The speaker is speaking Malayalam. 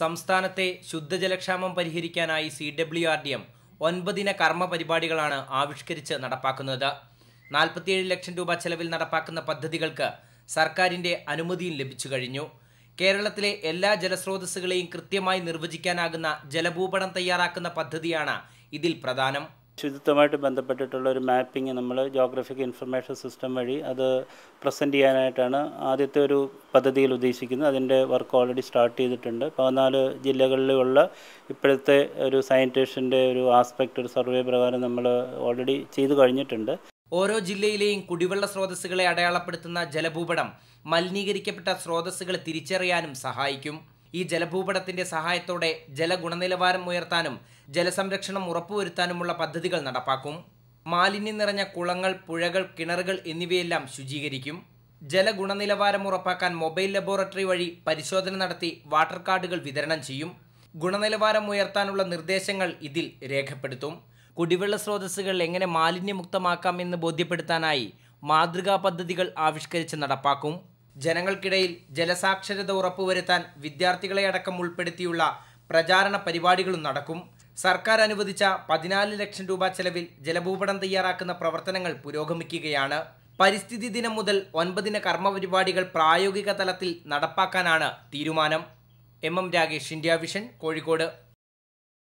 സംസ്ഥാനത്തെ ശുദ്ധജലക്ഷാമം പരിഹരിക്കാനായി C W R D M ഒൻപതിന കർമ്മ പരിപാടികളാണ് ആവിഷ്കരിച്ച് നടപ്പാക്കുന്നത് നാൽപ്പത്തിയേഴ് ലക്ഷം രൂപ ചെലവിൽ നടപ്പാക്കുന്ന പദ്ധതികൾക്ക് സർക്കാരിൻ്റെ അനുമതിയും ലഭിച്ചു കഴിഞ്ഞു കേരളത്തിലെ എല്ലാ ജലസ്രോതസ്സുകളെയും കൃത്യമായി നിർവചിക്കാനാകുന്ന ജലഭൂപടം തയ്യാറാക്കുന്ന പദ്ധതിയാണ് ഇതിൽ പ്രധാനം ശുചിത്വമായിട്ട് ബന്ധപ്പെട്ടിട്ടുള്ള ഒരു മാപ്പിംഗ് നമ്മൾ ജോഗ്രഫിക് ഇൻഫർമേഷൻ സിസ്റ്റം വഴി അത് പ്രസൻറ്റ് ചെയ്യാനായിട്ടാണ് ആദ്യത്തെ ഒരു പദ്ധതിയിൽ ഉദ്ദേശിക്കുന്നത് അതിൻ്റെ വർക്ക് ഓൾറെഡി സ്റ്റാർട്ട് ചെയ്തിട്ടുണ്ട് പതിനാല് ജില്ലകളിലുള്ള ഇപ്പോഴത്തെ ഒരു സയൻറ്റേഷൻ്റെ ഒരു ആസ്പെക്ട് ഒരു സർവേ പ്രകാരം നമ്മൾ ഓൾറെഡി ചെയ്തു കഴിഞ്ഞിട്ടുണ്ട് ഓരോ ജില്ലയിലെയും കുടിവെള്ള സ്രോതസ്സുകളെ അടയാളപ്പെടുത്തുന്ന ജലഭൂപടം മലിനീകരിക്കപ്പെട്ട സ്രോതസ്സുകൾ തിരിച്ചറിയാനും സഹായിക്കും ഈ ജലഭൂപടത്തിന്റെ സഹായത്തോടെ ജലഗുണനിലവാരം ഉയർത്താനും ജലസംരക്ഷണം ഉറപ്പുവരുത്താനുമുള്ള പദ്ധതികൾ നടപ്പാക്കും മാലിന്യം നിറഞ്ഞ കുളങ്ങൾ പുഴകൾ കിണറുകൾ എന്നിവയെല്ലാം ശുചീകരിക്കും ജലഗുണനിലവാരം ഉറപ്പാക്കാൻ മൊബൈൽ ലബോറട്ടറി വഴി പരിശോധന നടത്തി വാട്ടർ കാർഡുകൾ വിതരണം ചെയ്യും ഗുണനിലവാരം ഉയർത്താനുള്ള നിർദ്ദേശങ്ങൾ ഇതിൽ രേഖപ്പെടുത്തും കുടിവെള്ള സ്രോതസ്സുകൾ എങ്ങനെ മാലിന്യമുക്തമാക്കാമെന്ന് എന്ന് ബോധ്യപ്പെടുത്താനായി മാതൃകാ പദ്ധതികൾ ആവിഷ്കരിച്ച് നടപ്പാക്കും ജനങ്ങൾക്കിടയിൽ ജലസാക്ഷരത ഉറപ്പുവരുത്താൻ വിദ്യാർത്ഥികളെ അടക്കം ഉൾപ്പെടുത്തിയുള്ള പ്രചാരണ പരിപാടികളും നടക്കും സർക്കാർ അനുവദിച്ച പതിനാല് ലക്ഷം രൂപ ചെലവിൽ ജലഭൂപടം തയ്യാറാക്കുന്ന പ്രവർത്തനങ്ങൾ പുരോഗമിക്കുകയാണ് പരിസ്ഥിതി ദിനം മുതൽ ഒൻപതിന് കർമ്മപരിപാടികൾ പ്രായോഗിക തലത്തിൽ നടപ്പാക്കാനാണ് തീരുമാനം M M Rakesh India Vision Kozhikode